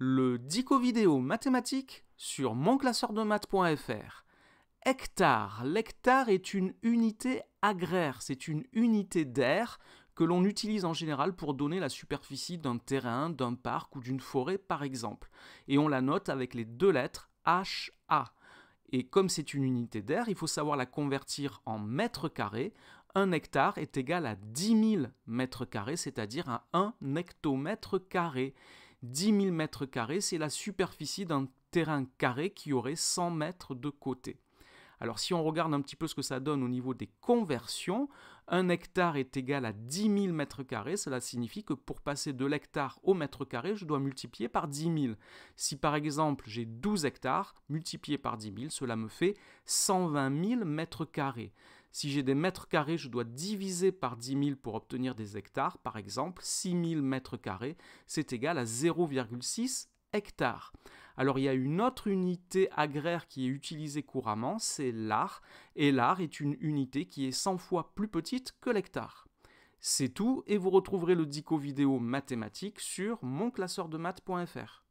le dico vidéo mathématique sur maths.fr Hectare. L'hectare est une unité agraire, c'est une unité d'air que l'on utilise en général pour donner la superficie d'un terrain, d'un parc ou d'une forêt par exemple. Et on la note avec les deux lettres HA. Et comme c'est une unité d'air, il faut savoir la convertir en mètres carrés. Un hectare est égal à 10 000 mètres carrés, c'est-à-dire à un hectomètre carré. 10 000 mètres c'est la superficie d'un terrain carré qui aurait 100 mètres de côté. Alors si on regarde un petit peu ce que ça donne au niveau des conversions, un hectare est égal à 10 000 mètres cela signifie que pour passer de l'hectare au mètre carré, je dois multiplier par 10 000. Si par exemple j'ai 12 hectares, multiplié par 10 000, cela me fait 120 000 mètres carrés. Si j'ai des mètres carrés, je dois diviser par 10 000 pour obtenir des hectares. Par exemple, 6 000 mètres carrés, c'est égal à 0,6 hectares. Alors il y a une autre unité agraire qui est utilisée couramment, c'est l'art, et l'art est une unité qui est 100 fois plus petite que l'hectare. C'est tout, et vous retrouverez le dico vidéo mathématique sur monclasseurdemaths.fr.